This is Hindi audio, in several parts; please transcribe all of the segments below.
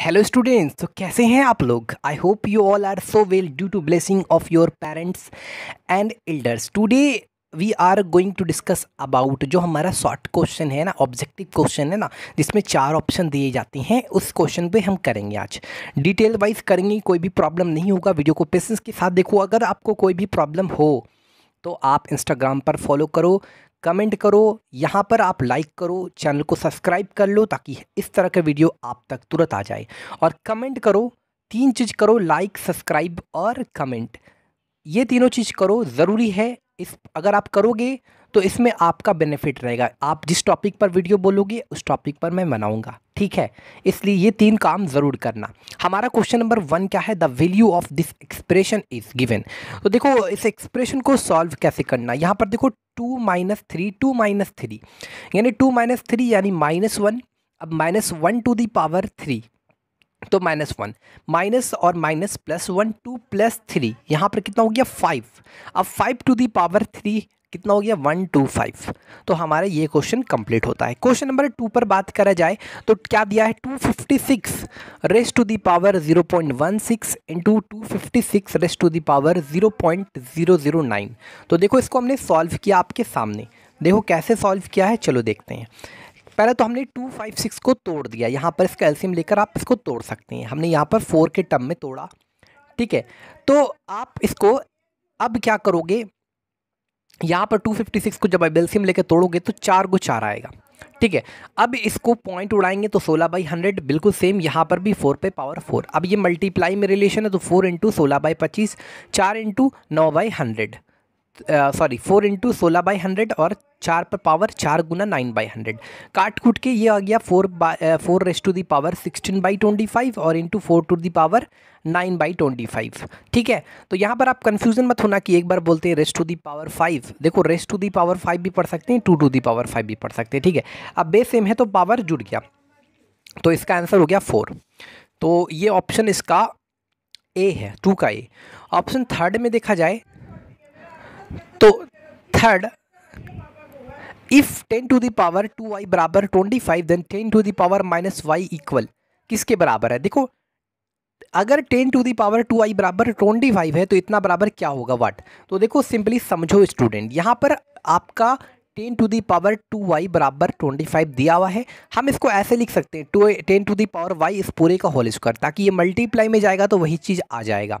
हेलो स्टूडेंट्स तो कैसे हैं आप लोग I hope you all are so well due to blessing of your parents and elders today we are going to discuss about जो हमारा शॉर्ट क्वेश्चन है ना ऑब्जेक्टिव क्वेश्चन है ना जिसमें चार ऑप्शन दिए जाते हैं उस क्वेश्चन पे हम करेंगे आज डिटेल वाइज करेंगे कोई भी प्रॉब्लम नहीं होगा वीडियो को पेशेंस के साथ देखो अगर आपको कोई भी प्रॉब्लम हो तो आप इंस्टाग्राम पर फॉलो करो कमेंट करो यहाँ पर आप लाइक करो चैनल को सब्सक्राइब कर लो ताकि इस तरह के वीडियो आप तक तुरंत आ जाए और कमेंट करो तीन चीज़ करो लाइक सब्सक्राइब और कमेंट ये तीनों चीज़ करो ज़रूरी है इस अगर आप करोगे तो इसमें आपका बेनिफिट रहेगा आप जिस टॉपिक पर वीडियो बोलोगे उस टॉपिक पर मैं बनाऊंगा ठीक है इसलिए ये तीन काम ज़रूर करना हमारा क्वेश्चन नंबर वन क्या है the value of this expression is given तो देखो इस एक्सप्रेशन को सॉल्व कैसे करना यहाँ पर देखो two minus three two minus three यानी टू माइनस थ्री यानी माइनस वन अब minus one to the power three तो माइनस वन माइनस और minus plus one two plus three यहाँ पर कितना हो गया फाइव अब five to the power three कितना हो गया वन टू फाइव तो हमारा ये क्वेश्चन कंप्लीट होता है क्वेश्चन नंबर टू पर बात करा जाए तो क्या दिया है two fifty six raise to power zero point one six into two fifty six raise to power zero point zero zero nine तो देखो इसको हमने सॉल्व किया आपके सामने देखो कैसे सॉल्व किया है चलो देखते हैं पहले तो हमने टू फाइव सिक्स को तोड़ दिया यहाँ पर इसका एल्सियम लेकर आप इसको तोड़ सकते हैं हमने यहाँ पर फोर के टर्म में तोड़ा ठीक है तो आप इसको अब क्या करोगे यहाँ पर टू फिफ्टी सिक्स को जब आप एल्सियम लेकर तोड़ोगे तो चार को चार आएगा ठीक है अब इसको पॉइंट उड़ाएंगे तो सोलह बाई हंड्रेड बिल्कुल सेम यहाँ पर भी फोर पे पावर फोर अब ये मल्टीप्लाई में रिलेशन है तो फोर इंटू सोलह बाई पच्चीस चार इंटू नौ by hundred sorry four into सोलह बाई हंड्रेड और चार पर पावर चार गुना नाइन बाई हंड्रेड काट कूट के ये आ गया four by four raise to the power sixteen by twenty five और into four to the power nine by twenty five ठीक है तो यहाँ पर आप कंफ्यूजन मत होना कि एक बार बोलते हैं raise to the power five देखो raise to the power five भी पढ़ सकते हैं two to the power five भी पढ़ सकते हैं ठीक है अब बेस सेम है तो पावर जुड़ गया तो इसका आंसर हो गया फोर तो ये ऑप्शन इसका ए है टू का ए ऑप्शन थर्ड में देखा जाए तो third if ten to the power two Y बराबर twenty five then ten to the power minus y equal किसके बराबर है देखो अगर ten to the power two y बराबर ट्वेंटी फाइव है तो इतना बराबर क्या होगा वाट तो देखो सिंपली समझो स्टूडेंट यहाँ पर आपका ten to the power two Y बराबर ट्वेंटी फाइव दिया हुआ है हम इसको ऐसे लिख सकते हैं two ten to the power y इस पूरे का होल स्क्वायर ताकि ये मल्टीप्लाई में जाएगा तो वही चीज़ आ जाएगा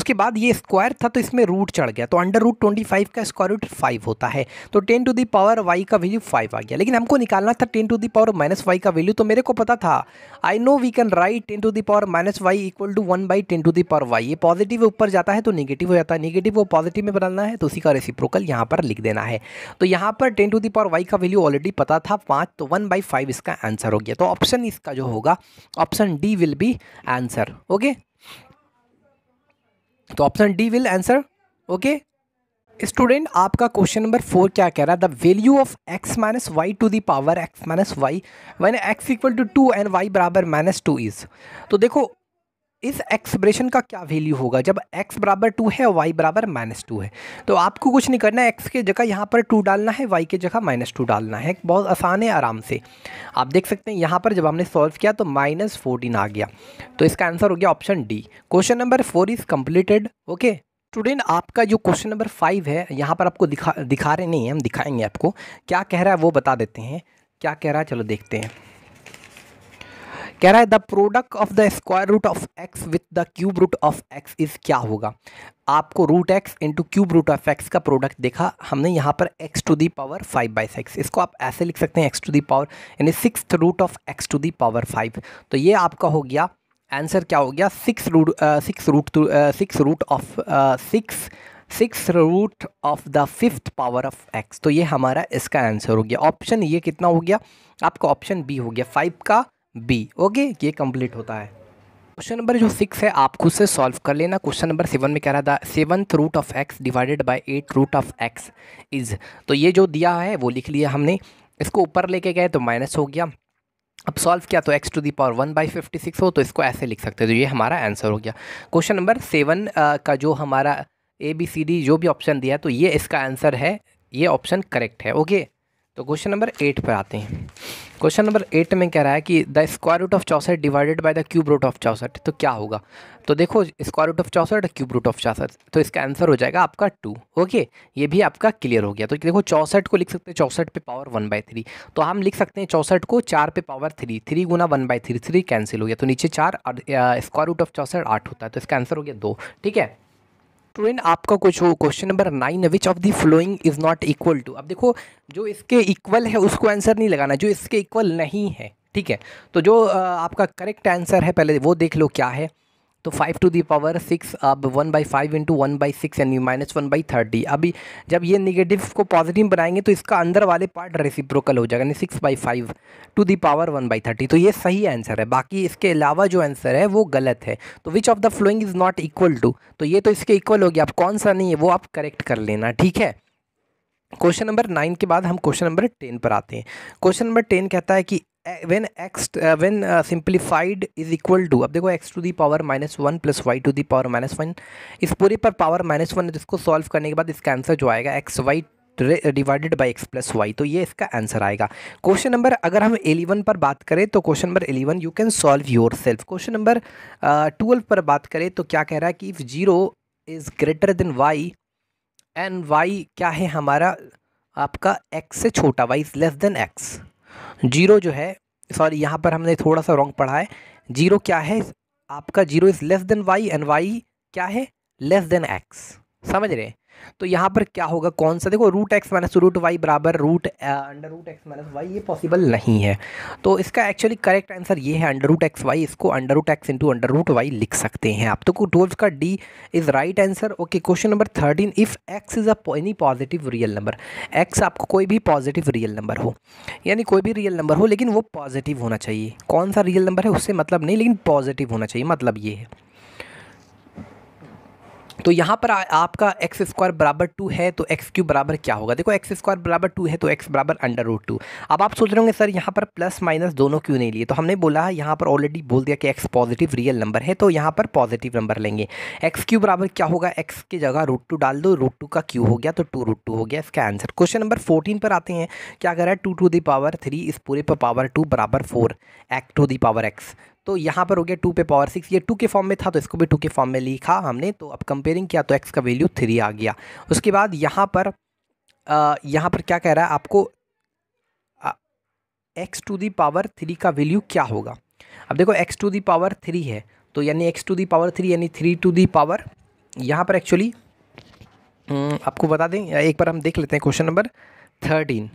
उसके बाद ये स्क्वायर था तो इसमें रूट चढ़ गया तो अंडर रूट ट्वेंटी फाइव का स्क्वायर रूट फाइव होता है तो ten to the power y का वैल्यू फाइव आ गया लेकिन हमको निकालना था ten to the power minus y का वैल्यू तो मेरे को पता था I know we can write ten to the power minus y equal to one by ten to the power y ये पॉजिटिव ऊपर जाता है तो निगेटिव हो जाता है निगेटिव वो पॉजिटिव में बदलना है तो उसी का रेसिप्रोकल यहाँ पर लिख देना है तो यहाँ पर ten to the power y का वैल्यू ऑलरेडी पता था पाँच तो वन बाई फाइव इसका आंसर हो गया तो ऑप्शन इसका जो होगा option D will be answer okay तो option D will answer okay student आपका क्वेश्चन नंबर फोर क्या कह रहा है the value of x minus y to the power x minus y one x equal to two and y बराबर माइनस टू इज तो देखो इस एक्सप्रेशन का क्या वैल्यू होगा जब x बराबर टू है y बराबर माइनस टू है तो आपको कुछ नहीं करना है x के जगह यहाँ पर टू डालना है y के जगह माइनस टू डालना है बहुत आसान है आराम से आप देख सकते हैं यहाँ पर जब हमने सॉल्व किया तो माइनस फोर्टीन आ गया तो इसका आंसर हो गया option D question number four is completed okay student आपका जो क्वेश्चन नंबर फाइव है यहाँ पर आपको दिखा दिखा रहे नहीं है हम दिखाएंगे आपको क्या कह रहा है वो बता देते हैं क्या कह रहा है चलो देखते हैं कह रहा है the product of the square root of x with the cube root of x is क्या होगा आपको root x into cube root of x का प्रोडक्ट देखा हमने यहाँ पर x to the power five by six इसको आप ऐसे लिख सकते हैं एक्स टू दी पावर यानी six root of x to the power five तो ये आपका हो गया आंसर क्या हो गया six root six root six root of six six root of the fifth power of x तो ये हमारा इसका आंसर हो गया ऑप्शन ये कितना हो गया आपका ऑप्शन बी हो गया फाइव का बी ओके ये कंप्लीट होता है क्वेश्चन नंबर जो सिक्स है आप खुद से सॉल्व कर लेना क्वेश्चन नंबर सेवन में कह रहा था seventh root of x divided by eight root of x is तो ये जो दिया है वो लिख लिया हमने इसको ऊपर लेके गए तो माइनस हो गया अब सॉल्व किया तो x to the power one by fifty six हो तो इसको ऐसे लिख सकते हैं तो ये हमारा आंसर हो गया क्वेश्चन नंबर सेवन का जो हमारा ए बी सी डी जो भी ऑप्शन दिया तो ये इसका आंसर है ये ऑप्शन करेक्ट है ओके तो क्वेश्चन नंबर एट पर आते हैं क्वेश्चन नंबर एट में कह रहा है कि द स्क्वायर रूट ऑफ चौसठ divided by the cube root of चौसठ तो क्या होगा तो देखो स्क्वायर रूट ऑफ चौसठ क्यूब रूट ऑफ चौसठ तो इसका आंसर हो जाएगा आपका टू ओके ये भी आपका क्लियर हो गया तो देखो चौसठ को लिख सकते हैं चौसठ पे पावर वन बाय थ्री तो हम लिख सकते हैं चौसठ को चार पे पावर थ्री थ्री गुना one by three three cancel हो गया तो नीचे चार स्क्वायर रूट ऑफ चौसठ आठ होता है तो इसका आंसर हो गया दो ठीक है स्टूडेंट आपका कुछ हो question number nine which of the following is not equal to अब देखो जो इसके इक्वल है उसको आंसर नहीं लगाना जो इसके इक्वल नहीं है ठीक है तो जो आपका करेक्ट आंसर है पहले वो देख लो क्या है तो five to the power six अब one by five into one by six यानी माइनस वन बाई थर्टी अभी जब ये निगेटिव को पॉजिटिव बनाएंगे तो इसका अंदर वाले पार्ट रेसिप्रोकल हो जाएगा यानी six by five to the power one by thirty तो ये सही आंसर है बाकी इसके अलावा जो आंसर है वो गलत है तो which of the following is not equal to तो ये तो इसके इक्वल हो गया आप कौन सा नहीं है वो आप करेक्ट कर लेना ठीक है क्वेश्चन नंबर नाइन के बाद हम क्वेश्चन नंबर टेन पर आते हैं क्वेश्चन नंबर टेन कहता है कि when x when simplified is equal to अब देखो x to the power minus one plus y to the power minus one इस पूरे पर पावर माइनस वन जिसको सॉल्व करने के बाद इसका आंसर जो आएगा x y divided by x plus y तो ये इसका आंसर आएगा क्वेश्चन नंबर अगर हम एलेवन पर बात करें तो question number eleven you can solve yourself question number twelve पर बात करें तो क्या कह रहा है कि if zero is greater than y and y क्या है हमारा आपका एक्स से छोटा y is less than x zero जो है सॉरी यहाँ पर हमने थोड़ा सा रॉन्ग पढ़ा है जीरो क्या है आपका zero is less than y and y क्या है लेस देन एक्स समझ रहे हैं तो यहाँ पर क्या होगा कौन सा देखो root x minus root y बराबर root under root x minus y ये पॉसिबल नहीं है तो इसका एक्चुअली करेक्ट आंसर ये है अंडर रूट एक्स वाई इसको under root x into under root y लिख सकते हैं आप तो ट्वेल्व का D is right answer okay question number thirteen if x is a any positive real number x आपको कोई भी पॉजिटिव रियल नंबर हो यानी कोई भी रियल नंबर हो लेकिन वो पॉजिटिव होना चाहिए कौन सा रियल नंबर है उससे मतलब नहीं लेकिन पॉजिटिव होना चाहिए मतलब ये है तो यहाँ पर आपका एक्स स्क्वायर बराबर टू है तो एक्स क्यूब बराबर क्या होगा देखो एक्स स्क्वायर बराबर टू है तो एक्स बराबर अंडर रूट टू अब आप सोच रहे होंगे सर यहाँ पर प्लस माइनस दोनों क्यों नहीं लिए तो हमने बोला यहाँ पर ऑलरेडी बोल दिया कि एक्स पॉजिटिव रियल नंबर है तो यहाँ पर पॉजिटिव नंबर लेंगे एक्स क्यू बराबर क्या होगा एक्स की जगह रूट टू डाल दो रूट टू का क्यू हो गया तो टू रूट टू हो गया इसका आंसर क्वेश्चन नंबर फोर्टीन पर आते हैं क्या कर रहा है two to the power three इस पूरे पर पावर टू बराबर four x to the power x तो यहाँ पर हो गया टू पे पावर सिक्स ये टू के फॉर्म में था तो इसको भी टू के फॉर्म में लिखा हमने तो अब कंपेयरिंग किया तो एक्स का वैल्यू थ्री आ गया उसके बाद यहाँ पर यहाँ पर क्या कह रहा है आपको x to the power three का वैल्यू क्या होगा अब देखो x to the power three है तो यानी x to the power three यानी थ्री टू दी पावर यहाँ पर एक्चुअली हम्म, आपको बता दें एक बार हम देख लेते हैं question number thirteen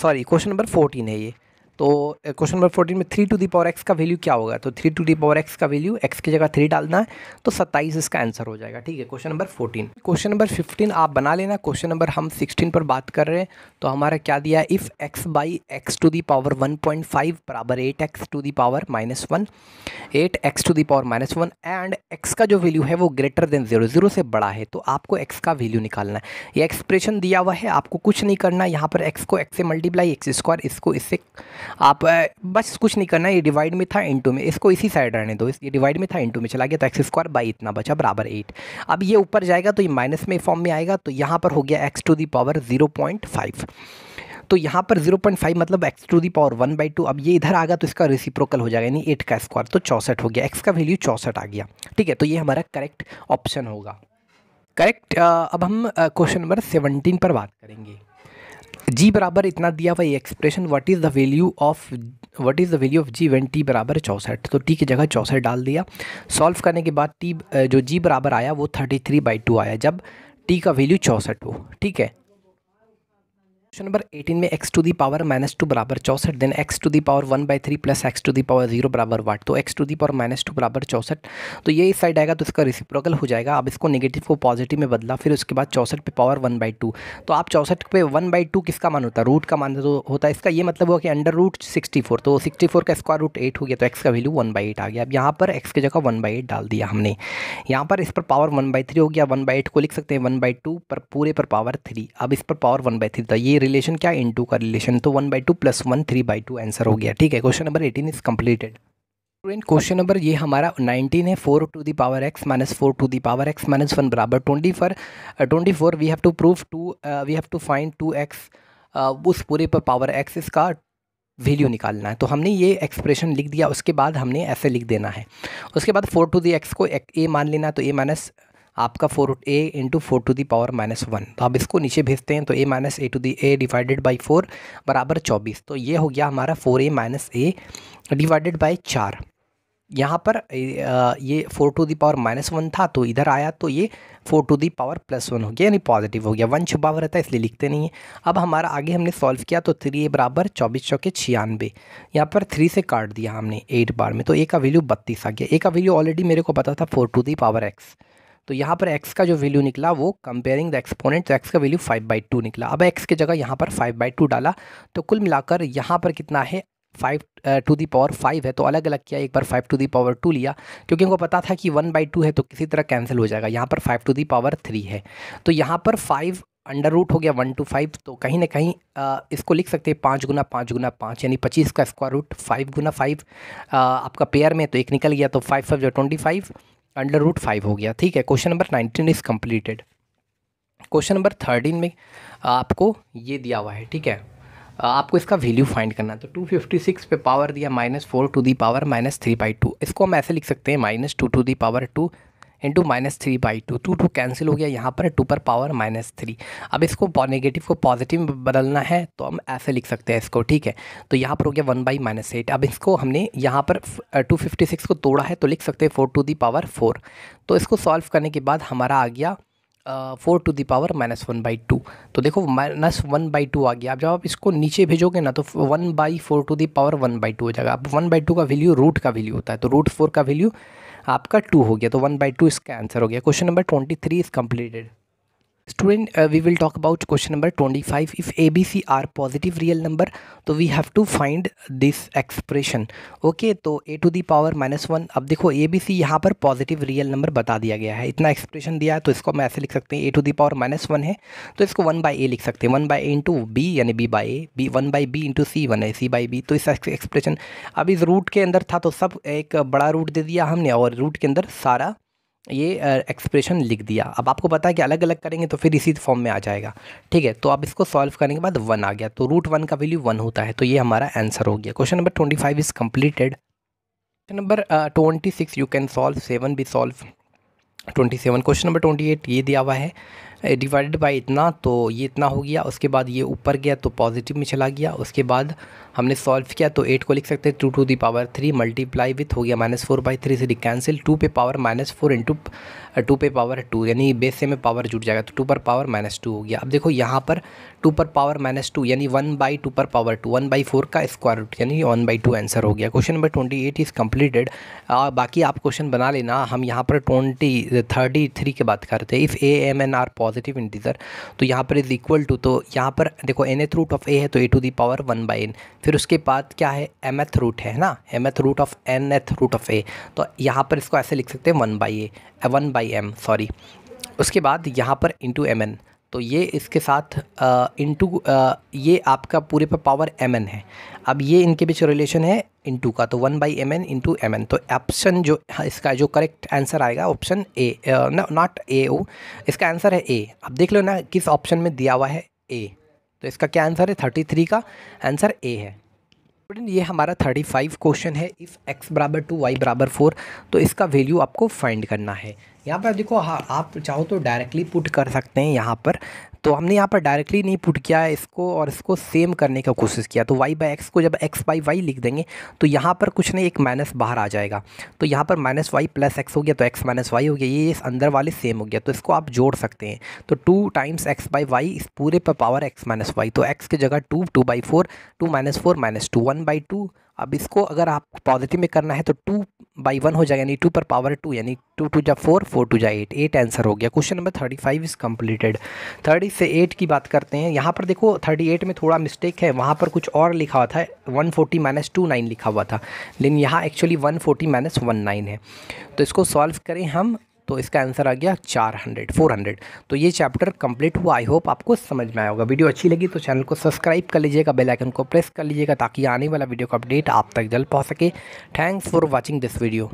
sorry question number fourteen है ये तो क्वेश्चन नंबर फोर्टीन में three to the power x का वैल्यू क्या होगा तो three to the power x का वैल्यू एक्स की जगह थ्री डालना है तो सत्ताईस इसका आंसर हो जाएगा ठीक है question number fourteen question number fifteen आप बना लेना क्वेश्चन नंबर हम सिक्सटीन पर बात कर रहे हैं तो हमारा क्या दिया है if x by x to the power one point five बराबर eight x to the power minus one eight x to the power minus one and x का जो वैल्यू है वो ग्रेटर देन जीरो जीरो से बड़ा है तो आपको एक्स का वैल्यू निकालना है ये एक्सप्रेशन दिया हुआ है आपको कुछ नहीं करना यहाँ पर एक्स को एक्स से मल्टीप्लाई एक्स स्क्वायर इसको इससे आप बस कुछ नहीं करना ये डिवाइड में था इंटू में इसको इसी साइड रहने दो ये डिवाइड में था इंटू में चला गया तो एक्स स्क्वायर बाई इतना बचा बराबर एट अब ये ऊपर जाएगा तो ये माइनस में फॉर्म में आएगा तो यहाँ पर हो गया x to the power zero point five तो यहाँ पर 0.5 मतलब x to the power one by two अब ये इधर आ गया तो इसका रिसिप्रोकल हो जाएगा यानी एट का स्क्वायर तो चौसठ हो गया x का वैल्यू चौसठ आ गया ठीक है तो ये हमारा करेक्ट ऑप्शन होगा करेक्ट अब हम क्वेश्चन नंबर सेवनटीन पर बात करेंगे जी बराबर इतना दिया हुआ ये expression what is the value of what is the value of G one T बराबर चौंसठ तो टी की जगह चौंसठ डाल दिया सॉल्व करने के बाद टी जो जी बराबर आया वो थर्टी थ्री बाई टू आया जब टी का वैल्यू चौंसठ हो ठीक है क्वेश्चन नंबर 18 में x to the power minus two बराबर चौसठ then x to the power one by three plus x to the power zero बराबर वाट तो x to the power minus two बराबर चौसठ तो ये इस साइड आएगा तो इसका रिसिप्रोकल हो जाएगा अब इसको नेगेटिव को पॉजिटिव में बदला फिर उसके बाद चौसठ पे पावर वन बाई टू तो आप चौसठ पे वन बाई टू किसका मान होता है रूट का मान तो होता है इसका ये मतलब हुआ कि अंडर रूट सिक्सटी फोर तो सिक्सटी फोर का स्क्वायर रूट एट हो गया तो एक्स का वैल्यू वन बाई एट आ गया अब यहाँ पर एक्स की जगह वन बाई एट डाल दिया हमने यहाँ पर इस पर पावर वन बाई थ्री हो गया वन बाई एट को लिख सकते हैं वन बाई टू पर पूरे पर पावर थ्री अब इस पर पावर वन बाई थ्री था ये रिलेशन क्या इन का रिलेशन तो one by two plus one three by two answer हो गया ठीक है question number eighteen is completed student question number ये हमारा 19 है four to the power x minus four to the power x minus one बराबर twenty four twenty four we have to prove to we have to find two x उस पूरे पर पावर एक्स इसका वैल्यू निकालना है तो हमने ये एक्सप्रेशन लिख दिया उसके बाद हमने ऐसे लिख देना है उसके बाद फोर टू दी एक्स को ए मान लेना तो ए माइनस आपका four a into four to the power minus one तो आप इसको नीचे भेजते हैं तो a minus a to the a divided by four बराबर चौबीस तो ये हो गया हमारा four a minus a divided by चार यहाँ पर ये four to the power minus one था तो इधर आया तो ये four to the power plus one हो गया यानी पॉजिटिव हो गया वन छुपा हुआ रहता है इसलिए लिखते नहीं है अब हमारा आगे हमने सॉल्व किया तो थ्री ए बराबर चौबीस चौके छियानवे यहाँ पर थ्री से काट दिया हमने एट बार में तो ए का वैल्यू बत्तीस आ गया ए का वैल्यू ऑलरेडी मेरे को पता था four to the power x तो यहाँ पर एक्स का जो वैल्यू निकला वो कंपेयरिंग द एक्सपोनेंट तो एक्स का वैल्यू फाइव बाई टू निकला अब एक्स के जगह यहाँ पर फाइव बाई टू डाला तो कुल मिलाकर यहाँ पर कितना है five to the power five है तो अलग अलग किया एक बार five to the power two लिया क्योंकि उनको पता था कि वन बाई टू है तो किसी तरह कैंसिल हो जाएगा यहाँ पर five to the power three है तो यहाँ पर फाइव अंडर रूट हो गया वन टू फाइव तो कहीं ना कहीं uh, इसको लिख सकते हैं पाँच गुना पाँच गुना पाँच यानी पच्चीस का स्क्वायर रूट फाइव गुना फाइव uh, आपका पेयर में तो एक निकल गया तो फाइव फाइव जो twenty five under root five हो गया ठीक है question number nineteen is completed question number thirteen में आपको ये दिया हुआ है ठीक है आपको इसका वैल्यू फाइंड करना है तो 256 पे पावर दिया minus four to the power minus three by two इसको हम ऐसे लिख सकते हैं minus two to the power two into minus three by two two two cancel हो गया यहाँ पर टू पर पावर माइनस थ्री अब इसको नेगेटिव को पॉजिटिव में बदलना है तो हम ऐसे लिख सकते हैं इसको ठीक है तो यहाँ पर हो गया वन बाई माइनस एट अब इसको हमने यहाँ पर टू फिफ्टी सिक्स को तोड़ा है तो लिख सकते हैं four to the power four तो इसको सॉल्व करने के बाद हमारा आ गया four to the power minus one by two तो देखो माइनस वन बाई टू आ गया अब जब आप इसको नीचे भेजोगे ना तो one by four to the power one by two हो जाएगा अब वन बाई टू का वैल्यू रूट का वैल्यू होता है तो रूट फोर का वैल्यू आपका टू हो गया तो वन बाई टू इसका आंसर हो गया question number twenty three is completed student we will talk about question number twenty five if A B C are positive real number तो we have to find this expression okay तो A to the power minus one अब देखो ए बी सी यहाँ पर पॉजिटिव रियल नंबर बता दिया गया है इतना एक्सप्रेशन दिया है तो इसको हम ऐसे लिख सकते हैं A to the power minus one है तो इसको वन बाई ए लिख सकते हैं one by A into B यानी B by A B one by B into C one है सी बाई बी तो इस एक्सप्रेशन अब इस रूट के अंदर था तो सब एक बड़ा रूट दे दिया हमने और रूट के अंदर सारा ये एक्सप्रेशन लिख दिया अब आपको पता है कि अलग अलग करेंगे तो फिर इसी फॉर्म में आ जाएगा ठीक है तो अब इसको सॉल्व करने के बाद वन आ गया तो रूट वन का वैल्यू वन होता है तो ये हमारा आंसर हो गया question number twenty five is completed question number twenty six you can solve seven B solve twenty seven question number twenty eight ये दिया हुआ है डिवाइडेड बाय इतना तो ये इतना हो गया उसके बाद ये ऊपर गया तो पॉजिटिव में चला गया उसके बाद हमने सॉल्व किया तो एट को लिख सकते हैं two to the power three multiply with हो गया माइनस फोर बाई थ्री से कैंसिल टू पे power minus four into two पे पावर टू यानी बेस से में पावर जुट जाएगा तो टू पर पावर माइनस टू हो गया अब देखो यहाँ पर टू पर पावर माइनस टू यानी वन बाई टू पर power two one by four का स्क्वायर रूट यानी वन बाई टू आंसर हो गया question number twenty eight is completed बाकी आप क्वेश्चन बना लेना हम यहाँ पर ट्वेंटी थर्टी थ्री की बात करते हैं if A M N are positive integer तो यहाँ पर इज़ इक्वल टू तो यहाँ पर देखो N th root of A है तो A to the power one by N फिर उसके बाद क्या है एम एथ रूट है ना M th root of N th root of A तो यहाँ पर इसको ऐसे लिख सकते हैं one by A one by M sorry उसके बाद यहाँ पर इंटू एम एन तो ये इसके साथ इंटू uh, uh, ये आपका पूरे पर पावर एम एन है अब ये इनके बीच रिलेशन है टू का तो one by M N into M N तो ऑप्शन जो इसका जो करेक्ट आंसर आएगा option A not A oh इसका आंसर है ए अब देख लो ना किस ऑप्शन में दिया हुआ है ए तो इसका क्या आंसर है थर्टी थ्री का आंसर ए है स्टूडेंट ये हमारा थर्टी फाइव क्वेश्चन है इफ़ एक्स बराबर टू वाई बराबर फोर तो इसका वैल्यू आपको फाइंड करना है यहाँ पर देखो हाँ आप चाहो तो डायरेक्टली पुट कर सकते हैं यहाँ पर तो हमने यहाँ पर डायरेक्टली नहीं पुट किया है इसको और इसको सेम करने का कोशिश किया तो वाई बाई एक्स को जब एक्स बाई वाई लिख देंगे तो यहाँ पर कुछ नहीं एक माइनस बाहर आ जाएगा तो यहाँ पर माइनस वाई प्लस एक्स हो गया तो एक्स माइनस वाई हो गया ये इस अंदर वाले सेम हो गया तो इसको आप जोड़ सकते हैं तो two times X by Y इस पूरे पर पावर एक्स माइनस वाई तो एक्स की जगह two two by four two minus four minus two one by two अब इसको अगर आप पॉजिटिव में करना है तो टू बाई वन हो जाएगा यानी टू पर पावर टू यानी टू टू जा फोर फोर टू जा एट एट आंसर हो गया question number thirty five is completed thirty से एट की बात करते हैं यहाँ पर देखो थर्टी एट में थोड़ा मिस्टेक है वहाँ पर कुछ और लिखा हुआ था one forty minus two nine लिखा हुआ था लेकिन यहाँ actually one forty minus one nine है तो इसको सॉल्व करें हम तो इसका आंसर आ गया चार हंड्रेड फोर हंड्रेड तो ये चैप्टर कंप्लीट हुआ आई होप आपको समझ में आया होगा वीडियो अच्छी लगी तो चैनल को सब्सक्राइब कर लीजिएगा बेल आइकन को प्रेस कर लीजिएगा ताकि आने वाला वीडियो का अपडेट आप तक जल्द पहुँच सके thanks for watching this video